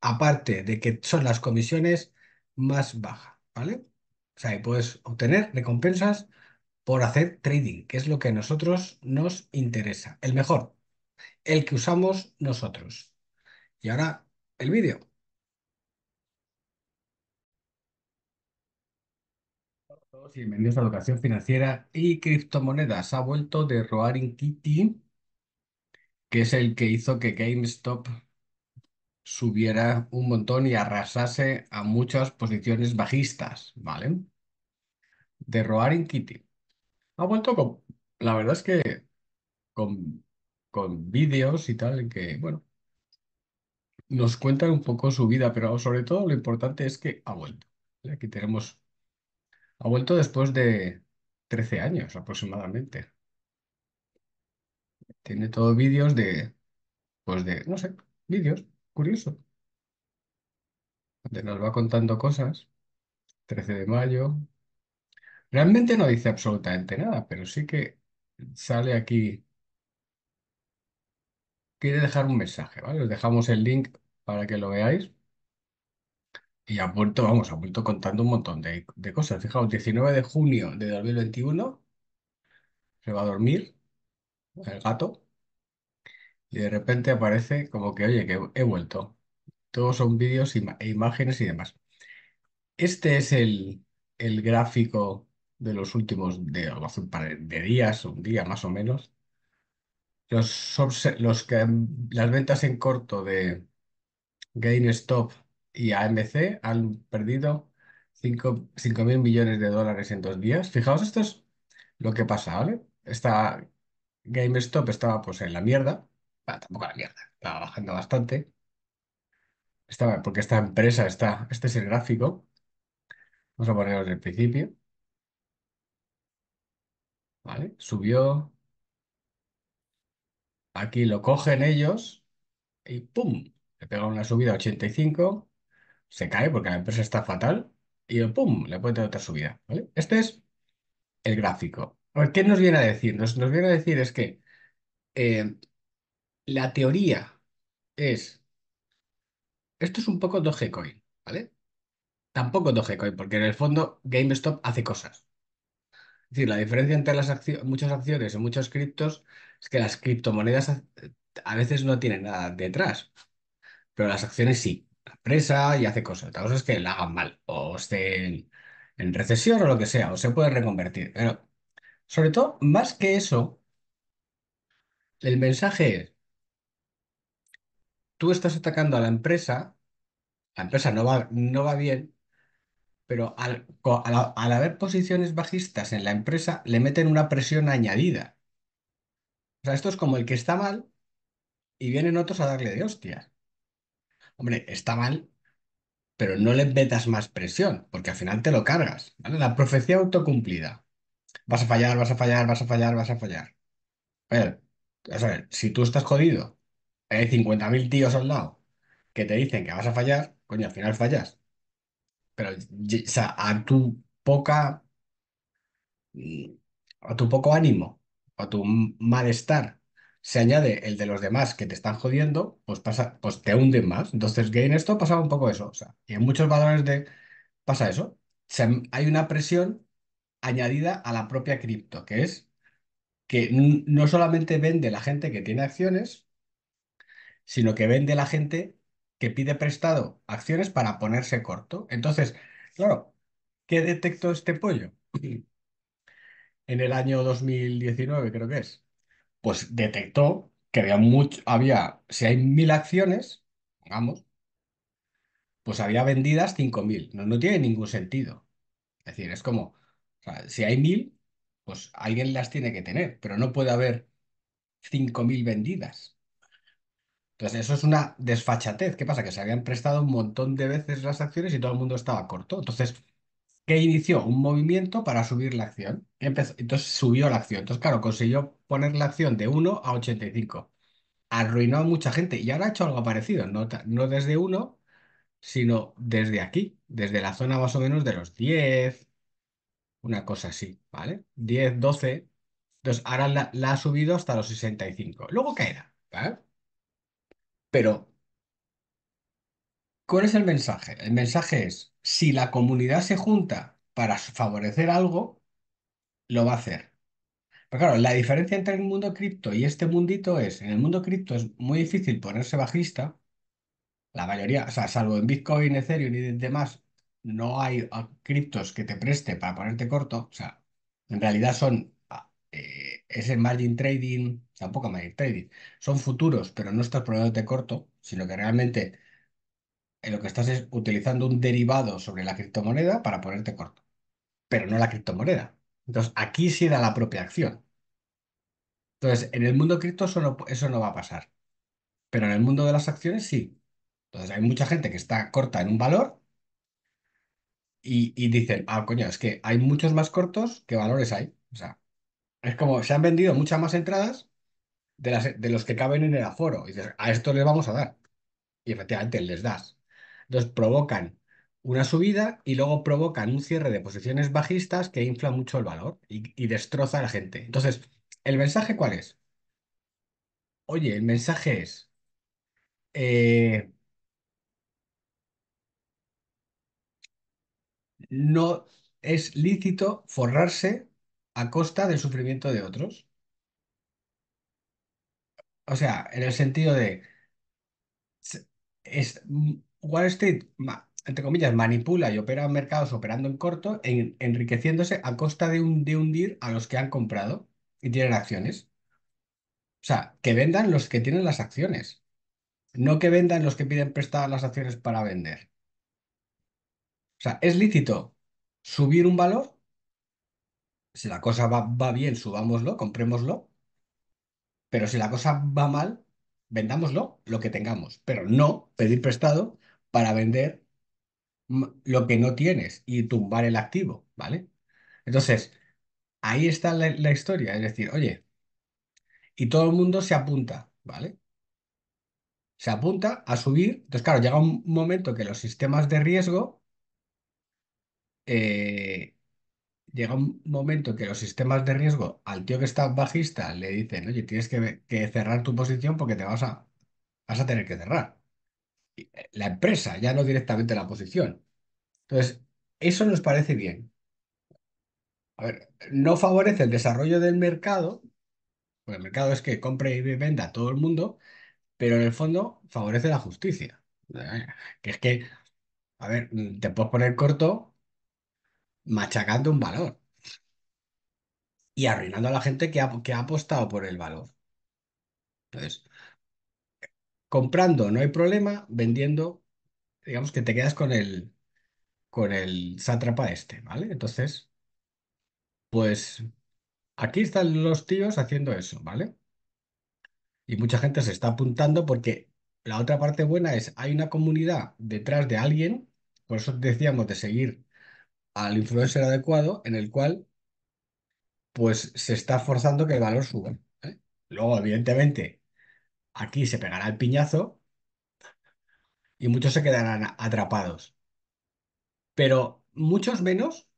aparte de que son las comisiones más bajas, ¿vale? O sea, y puedes obtener recompensas por hacer trading, que es lo que a nosotros nos interesa, el mejor, el que usamos nosotros. Y ahora el vídeo. Bienvenidos a Educación Financiera y Criptomonedas. Ha vuelto de Roaring Kitty, que es el que hizo que GameStop subiera un montón y arrasase a muchas posiciones bajistas, ¿vale? De Roaring Kitty. Ha vuelto con, la verdad es que con, vídeos y tal, que, bueno, nos cuentan un poco su vida, pero sobre todo lo importante es que ha vuelto. Aquí tenemos, ha vuelto después de 13 años aproximadamente. Tiene todo vídeos de, pues de, no sé, vídeos Curioso. Donde nos va contando cosas. 13 de mayo. Realmente no dice absolutamente nada, pero sí que sale aquí. Quiere dejar un mensaje, ¿vale? Os dejamos el link para que lo veáis. Y ha vuelto, vamos, ha vuelto contando un montón de, de cosas. Fijaos, 19 de junio de 2021 se va a dormir el gato. Y de repente aparece como que, oye, que he vuelto. Todos son vídeos e imágenes y demás. Este es el, gráfico de los últimos, de, de días, un día más o menos. Los, los que, las ventas en corto de GameStop y AMC han perdido 5.000 mil millones de dólares en dos días. Fijaos, esto es lo que pasa, ¿vale? Esta GameStop estaba pues en la mierda tampoco la mierda, estaba bajando bastante. Estaba, porque esta empresa está, este es el gráfico. Vamos a ponerlo desde el principio. ¿Vale? Subió. Aquí lo cogen ellos y ¡pum! Le pega una subida a 85, se cae porque la empresa está fatal y ¡pum! Le puede otra subida. ¿vale? Este es el gráfico. ¿qué nos viene a decir? Nos, viene a decir es que eh, la teoría es, esto es un poco Dogecoin, ¿vale? Tampoco Dogecoin, porque en el fondo GameStop hace cosas. Es decir, la diferencia entre las muchas acciones y muchos criptos es que las criptomonedas a veces no tienen nada detrás, pero las acciones sí. La empresa y hace cosas. La cosa es que la hagan mal o estén en recesión o lo que sea, o se puede reconvertir. Pero sobre todo, más que eso, el mensaje es, tú estás atacando a la empresa, la empresa no va, no va bien, pero al, haber posiciones bajistas en la empresa, le meten una presión añadida. O sea, esto es como el que está mal y vienen otros a darle de hostia. Hombre, está mal, pero no le metas más presión, porque al final te lo cargas. La profecía autocumplida. Vas a fallar, vas a fallar, vas a fallar, vas a fallar. A ver, a ver, si tú estás jodido hay 50.000 tíos al lado que te dicen que vas a fallar, coño, al final fallas. Pero, o sea, a tu poca, mm, a tu poco ánimo, a tu malestar, se añade el de los demás que te están jodiendo, pues pasa, pues te hunden más. Entonces, en esto pasaba un poco eso. O sea, y en muchos valores de pasa eso. hay una presión añadida a la propia cripto, que es que no solamente vende la gente que tiene acciones, sino que vende la gente que pide prestado acciones para ponerse corto. Entonces, claro, ¿qué detectó este pollo? En el año 2019, creo que es. Pues detectó que había mucho, había, si hay mil acciones, vamos pues había vendidas 5.000. No, no tiene ningún sentido. Es decir, es como, si hay mil, pues alguien las tiene que tener, pero no puede haber mil vendidas. Entonces, eso es una desfachatez. ¿Qué pasa? Que se habían prestado un montón de veces las acciones y todo el mundo estaba corto. Entonces, ¿qué inició? Un movimiento para subir la acción. entonces subió la acción. Entonces, claro, consiguió poner la acción de 1 a 85. Arruinó a mucha gente y ahora ha hecho algo parecido. No, desde 1, sino desde aquí, desde la zona más o menos de los 10, una cosa así, ¿vale? 10, 12. Entonces, ahora la, ha subido hasta los 65. Luego caerá, ¿vale? Pero, ¿cuál es el mensaje? El mensaje es, si la comunidad se junta para favorecer algo, lo va a hacer. Pero claro, la diferencia entre el mundo cripto y este mundito es, en el mundo cripto es muy difícil ponerse bajista, la mayoría, o sea, salvo en Bitcoin, Ethereum y demás, no hay criptos que te preste para ponerte corto, o sea, en realidad son eh, es el margin trading, tampoco margin trading, son futuros, pero no estás poniéndote corto, sino que realmente en eh, lo que estás es utilizando un derivado sobre la criptomoneda para ponerte corto, pero no la criptomoneda. Entonces, aquí sí da la propia acción. Entonces, en el mundo cripto eso no, eso no va a pasar, pero en el mundo de las acciones sí. Entonces, hay mucha gente que está corta en un valor y, y, dicen, ah, coño, es que hay muchos más cortos que valores hay. O sea, es como se han vendido muchas más entradas de, las, de los que caben en el aforo. Y dices, a esto les vamos a dar. Y efectivamente les das. Entonces provocan una subida y luego provocan un cierre de posiciones bajistas que infla mucho el valor y, y destroza a la gente. Entonces, ¿el mensaje cuál es? Oye, el mensaje es, eh, no es lícito forrarse a costa del sufrimiento de otros. O sea, en el sentido de, es, Wall Street, entre comillas, manipula y opera mercados operando en corto, en- enriqueciéndose a costa de, de hundir a los que han comprado y tienen acciones. O sea, que vendan los que tienen las acciones, no que vendan los que piden ...prestar las acciones para vender. O sea, es lícito subir un valor si la cosa va, bien, subámoslo, comprémoslo, pero si la cosa va mal, vendámoslo, lo que tengamos, pero no pedir prestado para vender lo que no tienes y tumbar el activo, ¿vale? Entonces, ahí está la, historia, es decir, oye, y todo el mundo se apunta, ¿vale? Se apunta a subir, entonces claro, llega un momento que los sistemas de riesgo eh, llega un momento que los sistemas de riesgo al tío que está bajista le dicen, oye, tienes que, cerrar tu posición porque te vas a, vas a tener que cerrar. Eh, la empresa, ya no directamente la posición. Entonces, eso nos parece bien. A ver, no favorece el desarrollo del mercado, porque el mercado es que compre y venda a todo el mundo, pero en el fondo favorece la justicia. Eh, que es que, a ver, mm, te puedes poner corto machacando un valor y arruinando a la gente que ha, que ha apostado por el valor. Entonces, comprando no hay problema, vendiendo, digamos que te quedas con el, con el sátrapa este, ¿vale? Entonces, pues aquí están los tíos haciendo eso, ¿vale? Y mucha gente se está apuntando porque la otra parte buena es, hay una comunidad detrás de alguien, por eso decíamos de seguir al influencer adecuado en el cual pues se está forzando que el valor suba. ¿eh? Luego, evidentemente, aquí se pegará el piñazo y muchos se quedarán atrapados. Pero muchos menos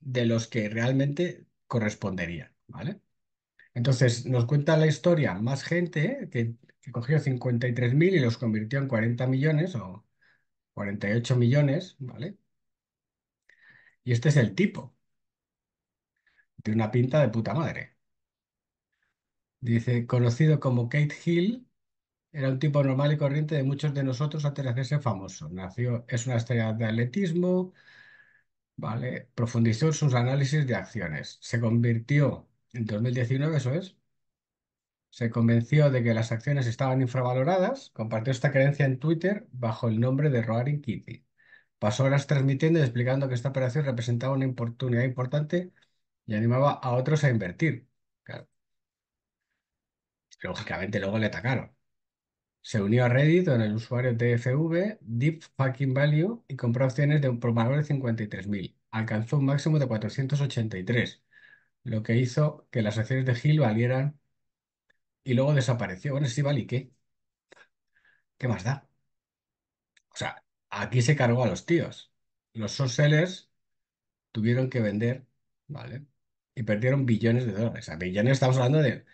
de los que realmente corresponderían, ¿vale? Entonces, nos cuenta la historia más gente ¿eh? que, que, cogió 53.000 y los convirtió en 40 millones o 48 millones, ¿vale? Y este es el tipo. de una pinta de puta madre. Dice, conocido como Kate Hill, era un tipo normal y corriente de muchos de nosotros antes de hacerse famoso. Nació, es una estrella de atletismo, ¿vale? Profundizó sus análisis de acciones. Se convirtió en 2019, eso es. Se convenció de que las acciones estaban infravaloradas. Compartió esta creencia en Twitter bajo el nombre de Roaring Kitty. Pasó horas transmitiendo y explicando que esta operación representaba una oportunidad importante y animaba a otros a invertir. Lógicamente luego le atacaron. Se unió a Reddit en el usuario TFV, Deep Fucking Value, y compró acciones de, por valor de 53.000. Alcanzó un máximo de 483, lo que hizo que las acciones de Gil valieran y luego desapareció. Bueno, sí vale, ¿y qué? ¿Qué más da? O sea, Aquí se cargó a los tíos. Los short sellers tuvieron que vender, ¿vale? Y perdieron billones de dólares. ya no estamos hablando de,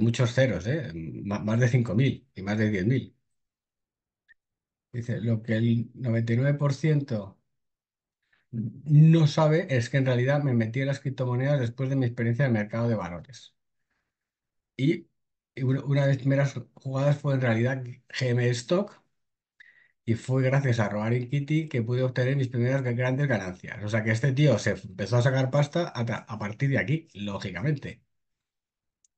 muchos ceros, ¿eh? más de 5.000 y más de 10.000. Dice, lo que el 99% no sabe es que en realidad me metí en las criptomonedas después de mi experiencia en el mercado de valores. Y una de las primeras jugadas fue en realidad GM Stock, y fue gracias a Roaring Kitty que pude obtener mis primeras grandes ganancias. O sea que este tío se empezó a sacar pasta a, partir de aquí, lógicamente.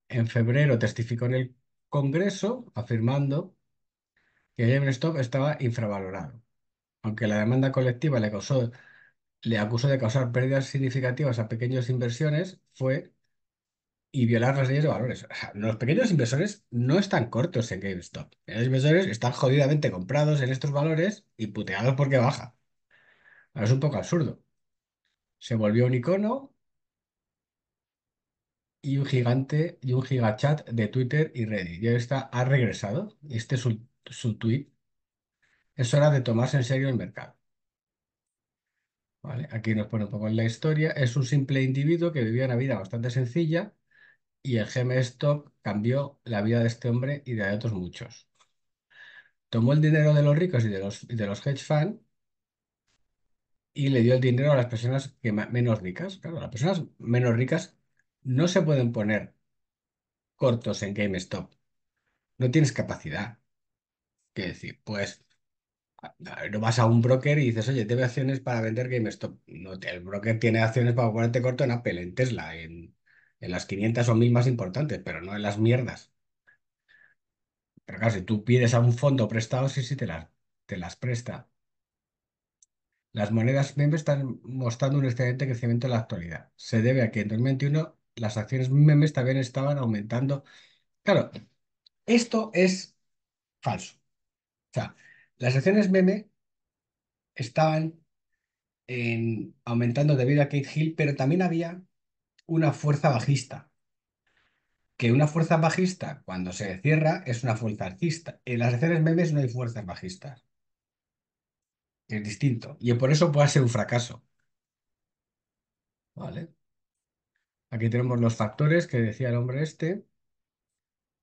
En febrero testificó en el Congreso afirmando que GameStop estaba infravalorado. Aunque la demanda colectiva le, le acusó de causar pérdidas significativas a pequeñas inversiones, fue y violar las leyes de valores. los pequeños inversores no están cortos en GameStop. Los inversores están jodidamente comprados en estos valores y puteados porque baja. es un poco absurdo. Se volvió un icono y un gigante y un gigachat de Twitter y Reddit. Y está, ha regresado. Este es su, su tweet. Es hora de tomarse en serio el mercado. Vale, aquí nos pone un poco en la historia. Es un simple individuo que vivía una vida bastante sencilla y el Stock cambió la vida de este hombre y de otros muchos. Tomó el dinero de los ricos y de los, de los hedge funds y le dio el dinero a las personas que menos ricas. Claro, las personas menos ricas no se pueden poner cortos en GameStop. No tienes capacidad. que decir, pues no vas a un broker y dices, oye, te ve acciones para vender GameStop. No, el broker tiene acciones para ponerte corto en Apple, en Tesla, en, en las 500 o 1000 más importantes, pero no en las mierdas. Pero claro, si tú pides a un fondo prestado, sí, sí, te, las, te las presta. Las monedas meme están mostrando un excelente crecimiento en la actualidad. Se debe a que en 2021 las acciones memes también estaban aumentando. Claro, esto es falso. O sea, las acciones meme estaban en, eh, aumentando debido a Kate Hill, pero también había una fuerza bajista. Que una fuerza bajista, cuando se cierra, es una fuerza alcista. En las acciones memes no hay fuerzas bajistas. Es distinto. Y por eso puede ser un fracaso. ¿Vale? Aquí tenemos los factores que decía el hombre este,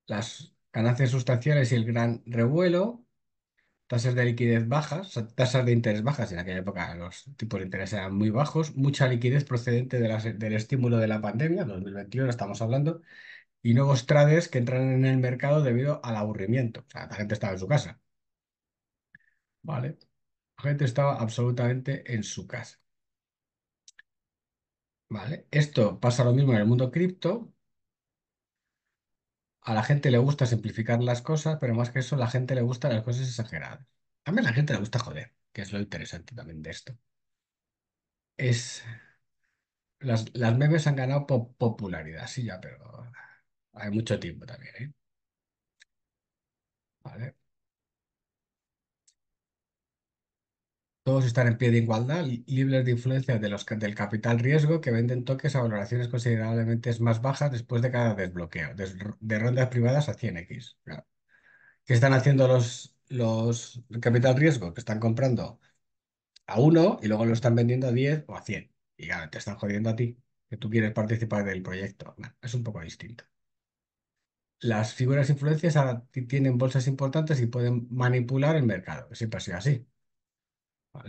las ganancias sustanciales y el gran revuelo, tasas de liquidez bajas, tasas de interés bajas, en aquella época los tipos de interés eran muy bajos, mucha liquidez procedente de del estímulo de la pandemia, 2021 estamos hablando, y nuevos trades que entran en el mercado debido al aburrimiento. O sea, la gente estaba en su casa. ¿Vale? La gente estaba absolutamente en su casa. ¿Vale? Esto pasa lo mismo en el mundo cripto, a la gente le gusta simplificar las cosas, pero más que eso, la gente le gusta las cosas exageradas. También a la gente le gusta joder, que es lo interesante también de esto. Es. Las, las memes han ganado popularidad, sí, ya, pero hay mucho tiempo también, ¿eh? Vale. Todos están en pie de igualdad, libres de influencia de los, del capital riesgo, que venden toques a valoraciones considerablemente más bajas después de cada desbloqueo, de, rondas privadas a 100x. ¿Qué están haciendo los, los capital riesgo? Que están comprando a uno y luego lo están vendiendo a 10 o a 100. Y claro, te están jodiendo a ti, que tú quieres participar del proyecto. es un poco distinto las figuras influencias ahora tienen bolsas importantes y pueden manipular el mercado. Siempre ha sido así.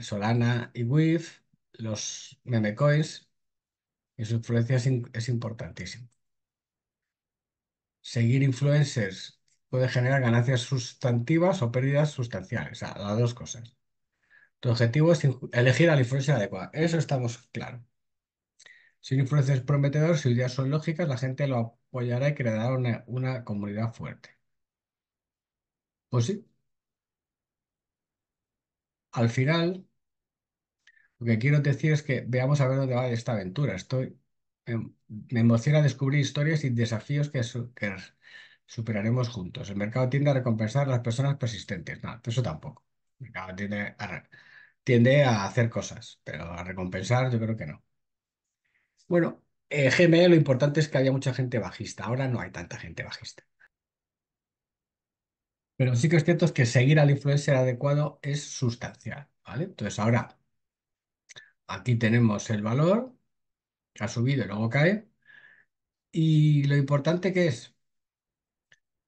Solana y WIF, los memecoins, y su influencia es, importantísima. Seguir influencers puede generar ganancias sustantivas o pérdidas sustanciales, o sea, las dos cosas. Tu objetivo es elegir a la influencia adecuada, eso estamos claro. Si un influencer es prometedor, sus ideas son lógicas, la gente lo apoyará y creará una, una comunidad fuerte. Pues sí, al final, lo que quiero decir es que veamos a ver dónde va esta aventura. Estoy, me emociona descubrir historias y desafíos que, superaremos juntos. El mercado tiende a recompensar a las personas persistentes. No, eso tampoco. El mercado tiende a, hacer cosas, pero a recompensar yo creo que no. Bueno, eh, GME lo importante es que haya mucha gente bajista. Ahora no hay tanta gente bajista. Pero sí que es cierto que seguir al influencer adecuado es sustancial, ¿vale? Entonces ahora, aquí tenemos el valor, ha subido y luego cae, y lo importante que es,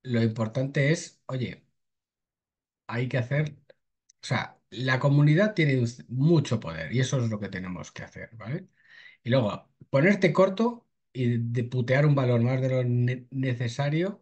lo importante es, oye, hay que hacer, o sea, la comunidad tiene mucho poder y eso es lo que tenemos que hacer, ¿vale? Y luego, ponerte corto y de putear un valor más de lo necesario